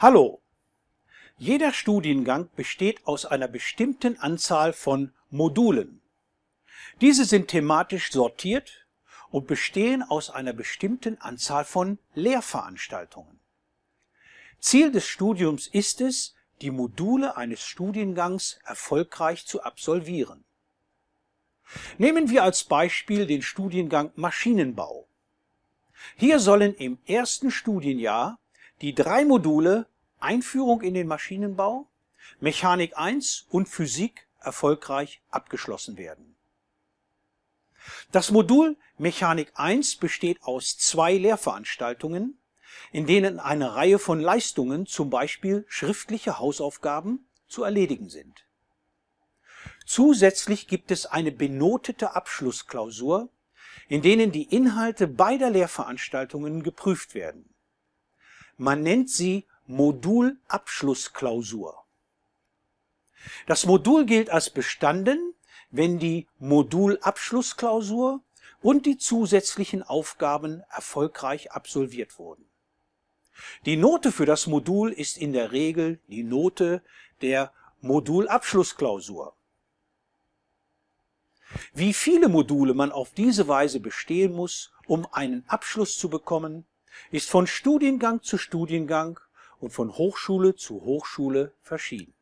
Hallo! Jeder Studiengang besteht aus einer bestimmten Anzahl von Modulen. Diese sind thematisch sortiert und bestehen aus einer bestimmten Anzahl von Lehrveranstaltungen. Ziel des Studiums ist es, die Module eines Studiengangs erfolgreich zu absolvieren. Nehmen wir als Beispiel den Studiengang Maschinenbau. Hier sollen im ersten Studienjahr die drei Module Einführung in den Maschinenbau, Mechanik 1 und Physik erfolgreich abgeschlossen werden. Das Modul Mechanik 1 besteht aus zwei Lehrveranstaltungen, in denen eine Reihe von Leistungen, zum Beispiel schriftliche Hausaufgaben, zu erledigen sind. Zusätzlich gibt es eine benotete Abschlussklausur, in denen die Inhalte beider Lehrveranstaltungen geprüft werden man nennt sie Modulabschlussklausur. Das Modul gilt als bestanden, wenn die Modulabschlussklausur und die zusätzlichen Aufgaben erfolgreich absolviert wurden. Die Note für das Modul ist in der Regel die Note der Modulabschlussklausur. Wie viele Module man auf diese Weise bestehen muss, um einen Abschluss zu bekommen, ist von Studiengang zu Studiengang und von Hochschule zu Hochschule verschieden